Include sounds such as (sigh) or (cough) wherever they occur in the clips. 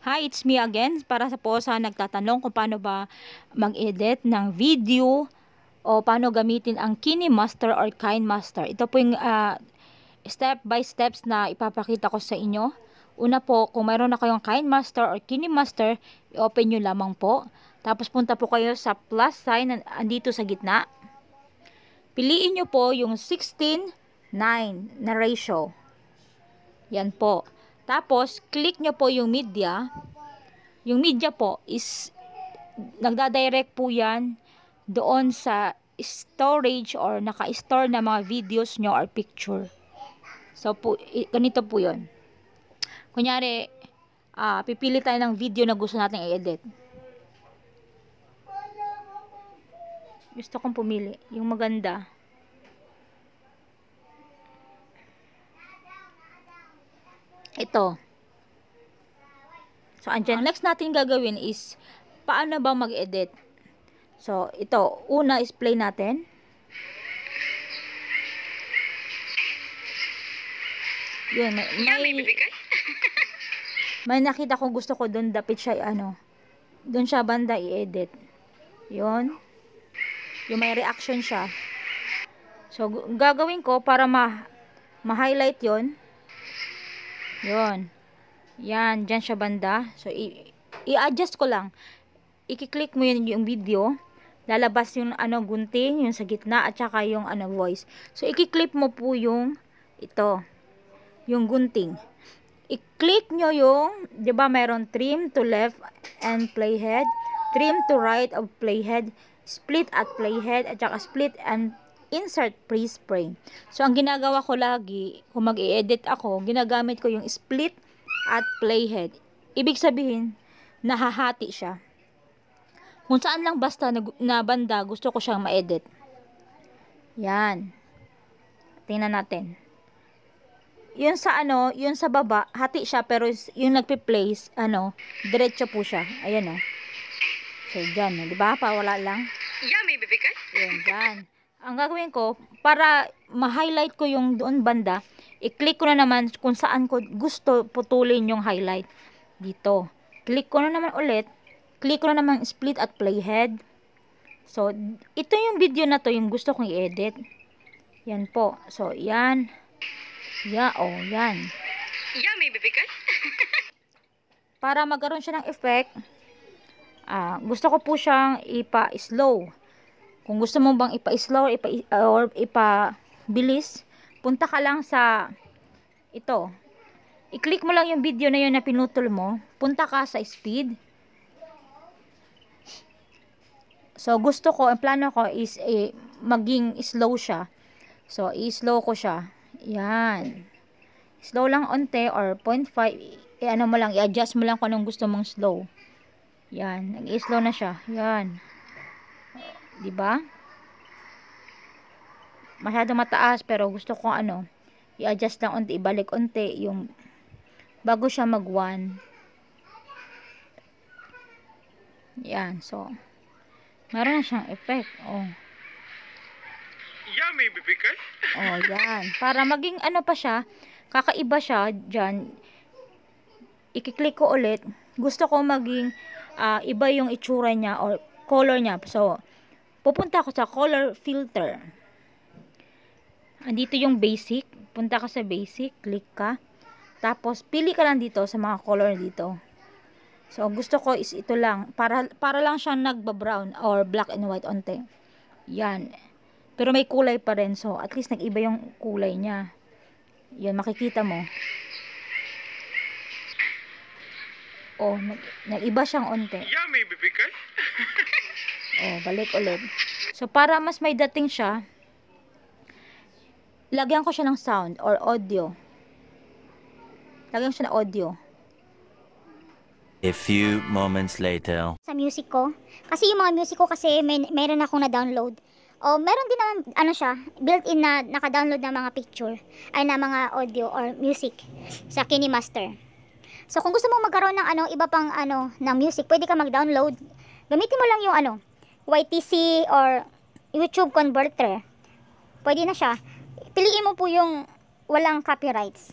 Hi, it's me again para sa po sa nagtatanong kung paano ba mag-edit ng video o paano gamitin ang KineMaster or KineMaster. Ito po yung uh, step by steps na ipapakita ko sa inyo. Una po, kung mayroon na kayong KineMaster or KineMaster, i-open nyo lamang po. Tapos punta po kayo sa plus sign andito sa gitna. Piliin nyo po yung 16-9 na ratio. Yan po. Tapos, click nyo po yung media. Yung media po is, nagdadirect po yan doon sa storage or naka-store na mga videos nyo or picture. So, po, ganito po yon Kunyari, uh, pipili tayo ng video na gusto natin i-edit. Gusto kong pumili. Yung maganda. ito. So, andyan. Next natin gagawin is, paano ba mag-edit? So, ito. Una is play natin. Yun, may, may, (laughs) may nakita kong gusto ko doon dapat siya, ano, doon siya banda i-edit. Yun. Yung may reaction siya. So, gagawin ko para ma ma-highlight yon yun. Yan, dyan siya banda. So, i-adjust ko lang. I-click mo yun yung video. Lalabas yung ano, gunting, yung sa gitna, at saka yung ano, voice. So, i clip mo po yung ito. Yung gunting. I-click nyo yung, di ba mayroon trim to left and playhead, trim to right of playhead, split at playhead, at saka split and insert pre-spray. So, ang ginagawa ko lagi, kung mag-i-edit ako, ginagamit ko yung split at playhead. Ibig sabihin, nahahati siya. Kung saan lang basta na, banda, gusto ko siyang ma-edit. Yan. Tingnan natin. Yun sa ano, yun sa baba, hati siya, pero yung nagpe-place, ano, diretso po siya. Ayan o. Oh. So, dyan, di ba? Pawala lang. may bibigay. Yan, dyan ang gagawin ko, para ma-highlight ko yung doon banda, i-click ko na naman kung saan ko gusto putulin yung highlight. Dito. Click ko na naman ulit. Click ko na naman split at playhead. So, ito yung video na to, yung gusto kong i-edit. Yan po. So, yan. Ya, yeah, oh, yan. Yeah, may bibigat. para magkaroon siya ng effect, uh, gusto ko po siyang ipa-slow. Kung gusto mo bang ipa-slow or ipa, or ipa-bilis, punta ka lang sa ito. I-click mo lang yung video na yun na pinutol mo. Punta ka sa speed. So, gusto ko, ang plano ko is eh, maging slow siya. So, i-slow ko siya. Yan. Slow lang onte or 0.5. Eh, ano mo lang, i-adjust mo lang kung anong gusto mong slow. Yan. Nag-slow na siya. Yan. 'di ba? Masyado mataas pero gusto ko ano, i-adjust lang unti, ibalik unti yung bago siya mag 1. Yan, so meron na siyang effect. Oh. Yummy, yeah, (laughs) oh, yan. Para maging ano pa siya, kakaiba siya dyan ikiklik ko ulit gusto ko maging uh, iba yung itsura niya or color niya so pupunta ako sa color filter. Andito yung basic. Punta ka sa basic, click ka. Tapos, pili ka lang dito sa mga color dito. So, gusto ko is ito lang. Para, para lang siya nagba-brown or black and white onte. Yan. Pero may kulay pa rin. So, at least nag-iba yung kulay niya. Yan, makikita mo. Oh, nag-iba siyang onte. Yeah, may bibigay. (laughs) Oh, balik ulit. So, para mas may dating siya, lagyan ko siya ng sound or audio. Lagyan ko siya ng audio. A few moments later. Sa music ko. Kasi yung mga music ko kasi may, meron akong na-download. O meron din naman, ano siya, built-in na naka-download ng mga picture, ay na mga audio or music sa KineMaster. So kung gusto mo magkaroon ng ano, iba pang ano, ng music, pwede ka mag-download. Gamitin mo lang yung ano, YTC or YouTube converter. Pwede na siya. Piliin mo po yung walang copyrights.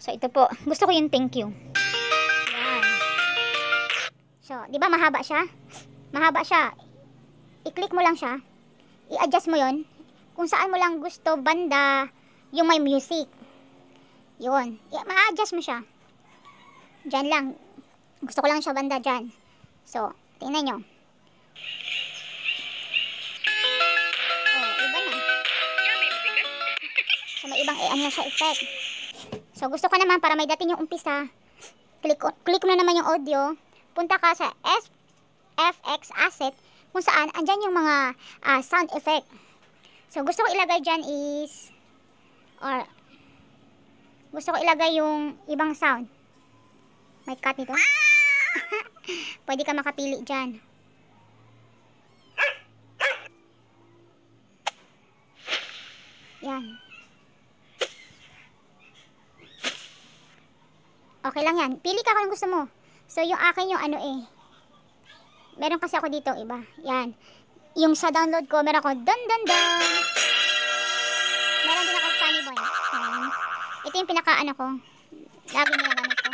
So, ito po. Gusto ko yung thank you. Yan. So, di ba mahaba siya? Mahaba siya. I-click mo lang siya. I-adjust mo yon Kung saan mo lang gusto, banda, yung may music. Yun. Ma-adjust mo siya. Diyan lang. Gusto ko lang siya banda dyan. So, tingnan nyo. may ibang i-ano siya effect. So, gusto ko naman para may dating yung umpisa, click, on, click mo na naman yung audio. Punta ka sa FX Asset kung saan andyan yung mga uh, sound effect. So, gusto ko ilagay dyan is or gusto ko ilagay yung ibang sound. May cut nito. (laughs) Pwede ka makapili dyan. Yan. Okay lang yan. Pili ka kung gusto mo. So, yung akin yung ano eh. Meron kasi ako dito iba. Yan. Yung sa download ko, meron ako dun dun dun. Meron din ako funny boy. Ayan. Ito yung pinaka ano ko. Lagi ginagamit ko.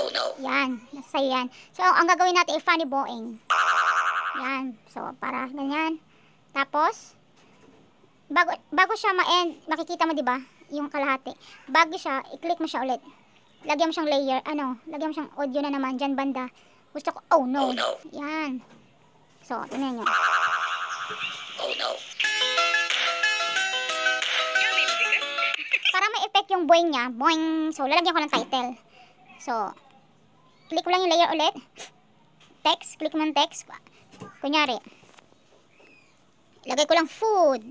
Oh no. Yan. Nasa yan. So, ang gagawin natin ay funny boing. Yan. So, para ganyan. Tapos, bago, bago siya ma-end, makikita mo, di ba? yung kalahati. Bago siya, i-click mo siya ulit. Lagyan mo siyang layer, ano, lagyan mo siyang audio na naman, dyan banda. Gusto ko, oh no. Oh, no. Yan. So, tingnan nyo. Oh no. Para may effect yung boing niya, boing. So, lalagyan ko ng title. So, click ko lang yung layer ulit. Text, click mo ng text. Kunyari, lagay ko lang food.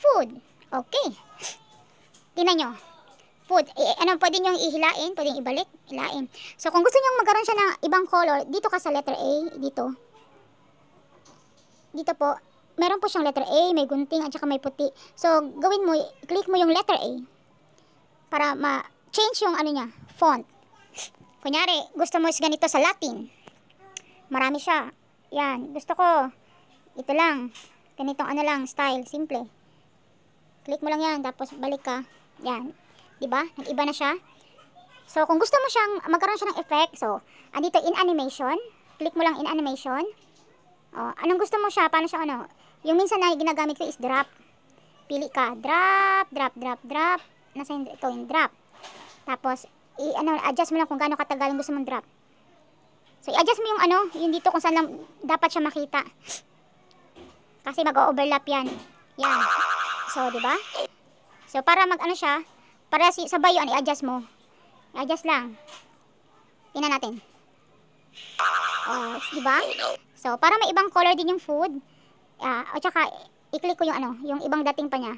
Food. Okay. Tingnan nyo. Food. E, eh, eh, ano, pwede nyo ihilain, pwede ibalik, hilain. So, kung gusto nyo magkaroon siya ng ibang color, dito ka sa letter A, dito. Dito po, meron po siyang letter A, may gunting, at saka may puti. So, gawin mo, click mo yung letter A para ma-change yung ano niya, font. Kunyari, gusto mo is ganito sa Latin. Marami siya. Yan, gusto ko, ito lang, ganitong ano lang, style, simple click mo lang yan, tapos balik ka. Yan. di ba diba? Nag-iba na siya. So, kung gusto mo siyang, magkaroon siya ng effect, so, andito in animation, click mo lang in animation. O, anong gusto mo siya? Paano siya, ano? Yung minsan na ginagamit ko is drop. Pili ka, drop, drop, drop, drop. Nasa yung, ito yung drop. Tapos, i, ano, adjust mo lang kung gaano katagal gusto mong drop. So, i-adjust mo yung ano, yung dito kung saan lang dapat siya makita. Kasi mag-overlap yan. Yan. So, di ba? So, para mag ano siya, para si, sabay yun, i-adjust mo. I-adjust lang. Tingnan natin. Oh, di ba? So, para may ibang color din yung food. Uh, ah, o tsaka, i-click ko yung ano, yung ibang dating pa niya.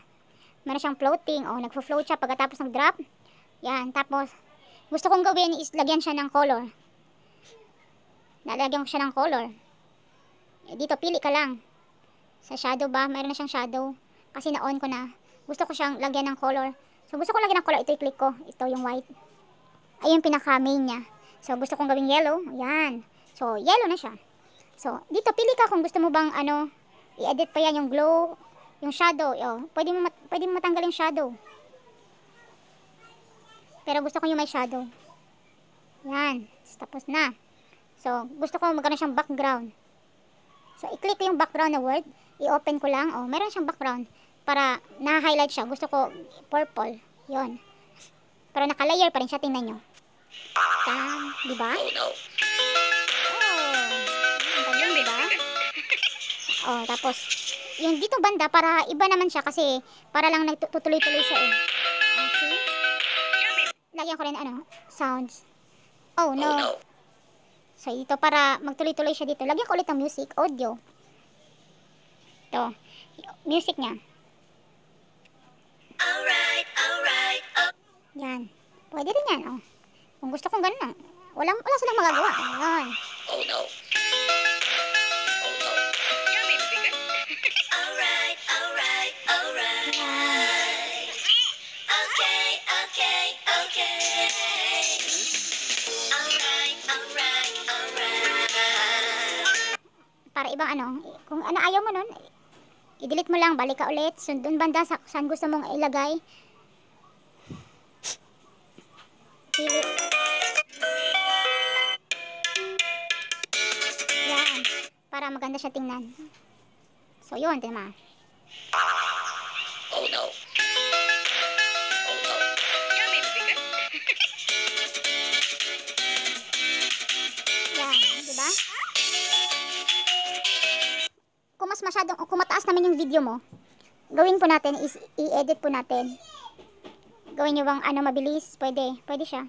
Meron siyang floating. Oh, nagfo-float siya pagkatapos ng drop. Yan, tapos, gusto kong gawin is lagyan siya ng color. Lalagyan ko siya ng color. Eh, dito, pili ka lang. Sa shadow ba? Meron na siyang shadow. Kasi na-on ko na. Gusto ko siyang lagyan ng color. So, gusto ko lagyan ng color. Ito i-click ko. Ito yung white. Ayun pinaka-main niya. So, gusto kong gawing yellow. Ayan. So, yellow na siya. So, dito, pili ka kung gusto mo bang, ano, i-edit pa yan yung glow, yung shadow. Yo, pwede, mo pwede mo matanggal yung shadow. Pero gusto ko yung may shadow. Yan. Tapos na. So, gusto ko magkano siyang background. So, i-click ko yung background na word. I-open ko lang. Oh, meron siyang background. Para na-highlight siya. Gusto ko purple. yon Pero naka-layer pa rin siya. Tingnan nyo. Tam, di ba? Oh, no. Oh, ang galing, di diba? Oh, tapos, yung dito banda, para iba naman siya kasi para lang nagtutuloy-tuloy siya eh. Okay. Lagyan ko rin ano, sounds. Oh, no. Oh, no. So, ito para magtuloy-tuloy siya dito. Lagyan ko ulit ng music, audio. Ito, music niya. Alright, alright, oh. Yan. Pwede rin yan, oh. Kung gusto kong ganun, walang, wala silang magagawa. Yan. Oh no. para ibang ano, kung ano ayaw mo nun, i-delete mo lang, balik ka ulit, sundon banda sa, saan gusto mong ilagay. Pili. Yan, para maganda siya tingnan. So yun, tama. mataas masyadong, kung mataas naman yung video mo, gawin po natin is i-edit po natin. Gawin nyo bang ano mabilis? Pwede. Pwede siya.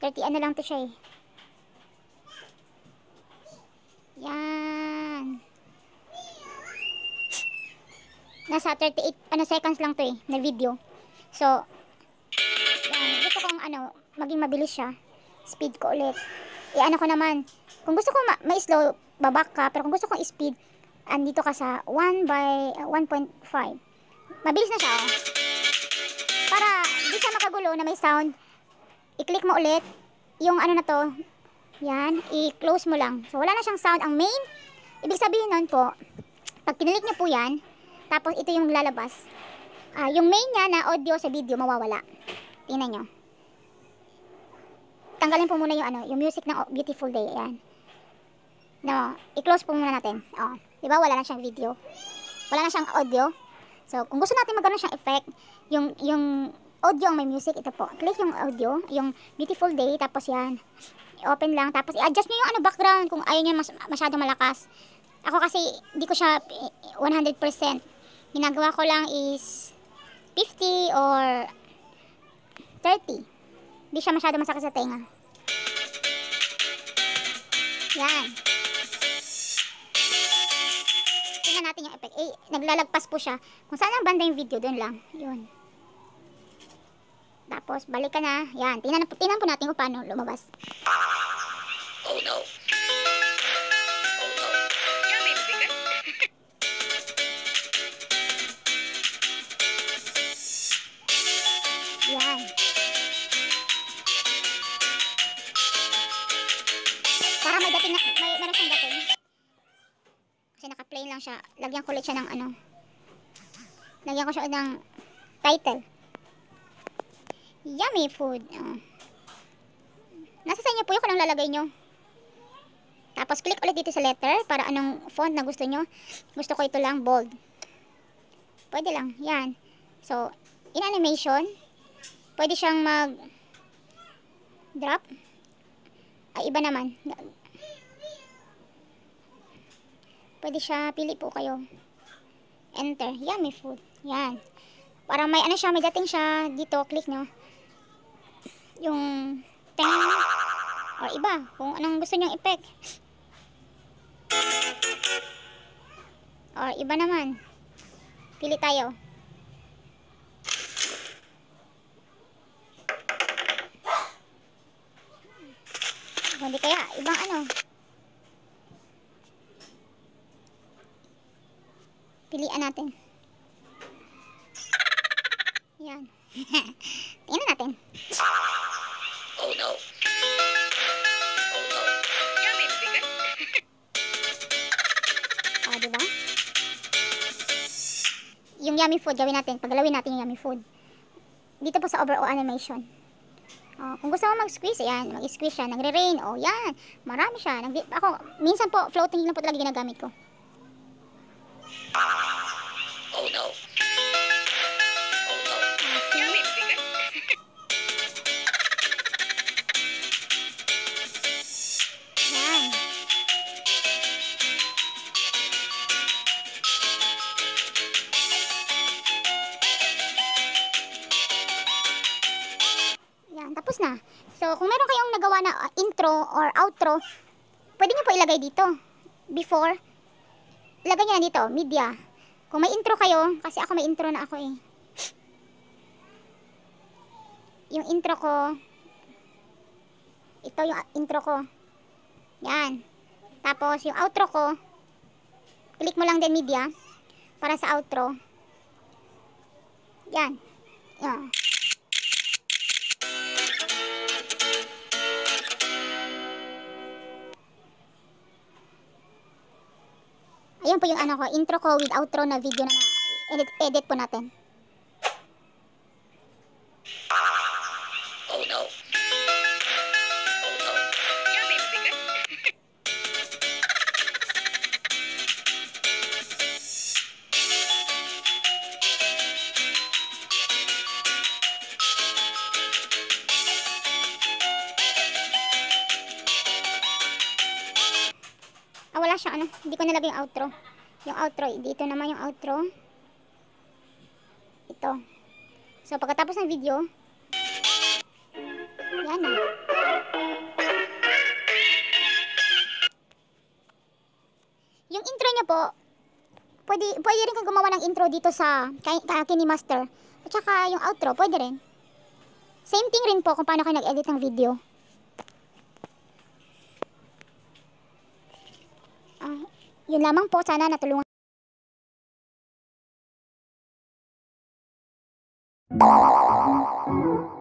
But, 30 ano lang to siya eh. Yan. Nasa 38 ano seconds lang to eh na video. So, yan. Gusto kong ano, maging mabilis siya. Speed ko ulit i-ano ko naman. Kung gusto ko ma- ma-slow, babak ka. Pero kung gusto kong speed, andito ka sa 1 by 1.5. Uh, Mabilis na siya, oh. Para di siya makagulo na may sound, i-click mo ulit yung ano na to. Yan, i-close mo lang. So, wala na siyang sound. Ang main, ibig sabihin nun po, pag kinilik niyo po yan, tapos ito yung lalabas, uh, yung main niya na audio sa video mawawala. Tingnan nyo tanggalin po muna yung ano, yung music ng oh, Beautiful Day. Ayan. No, i-close po muna natin. Oh, 'di ba wala na siyang video? Wala na siyang audio. So, kung gusto natin magkaroon siyang effect, yung yung audio ang may music ito po. Click yung audio, yung Beautiful Day tapos 'yan. i Open lang tapos i-adjust niyo yung ano background kung ayaw niya mas, masyado malakas. Ako kasi hindi ko siya 100%. Eh, Ginagawa ko lang is 50 or 30. Hindi siya masyado masakit sa tenga. Yan. Tingnan natin yung effect. Eh, naglalagpas po siya. Kung saan ang banda yung video, doon lang. Yun. Tapos, balik ka na. Yan. Tingnan, tingnan po natin kung paano lumabas. lagyan ko ulit siya ng ano. Lagyan ko siya ng title. Yummy food. Oh. Nasa sa inyo po yung kung anong lalagay nyo. Tapos click ulit dito sa letter para anong font na gusto nyo. Gusto ko ito lang bold. Pwede lang. Yan. So, in animation, pwede siyang mag drop. Ay, iba naman. Pwede siya, pili po kayo. Enter. Yummy food. Yan. Para may ano siya, may dating siya. Dito, click nyo. Yung tingin or iba. Kung anong gusto nyong effect. Or iba naman. Pili tayo. Hindi kaya, ibang ano. Pilian natin. Yan. (laughs) Tingnan natin. Oh no. Oh no. Yummy, bigat. (laughs) ah, diba? Yung yummy food, gawin natin. Pagalawin natin yung yummy food. Dito po sa overall animation. Oh, kung gusto mo mag-squeeze, ayan, mag-squeeze siya. Nagre-rain, oh, yan. Marami siya. Nag ako, minsan po, floating lang po talaga ginagamit ko. kung meron kayong nagawa na ah, intro or outro, pwede nyo po ilagay dito. Before, ilagay nyo na dito, media. Kung may intro kayo, kasi ako may intro na ako eh. Yung intro ko, ito yung ah, intro ko. Yan. Tapos, yung outro ko, click mo lang din media para sa outro. Yan. Yan. Ayun po yung ano ko, intro ko with outro na video na, na edit, edit po natin. nilagay yung outro? Yung outro, eh, dito naman yung outro. Ito. So, pagkatapos ng video, yan na. Yung intro niya po, pwede, pwede rin kang gumawa ng intro dito sa kay, kini master. At saka yung outro, pwede rin. Same thing rin po kung paano kayo nag-edit ng video. Yun lamang po, sana natulungan. Thank you.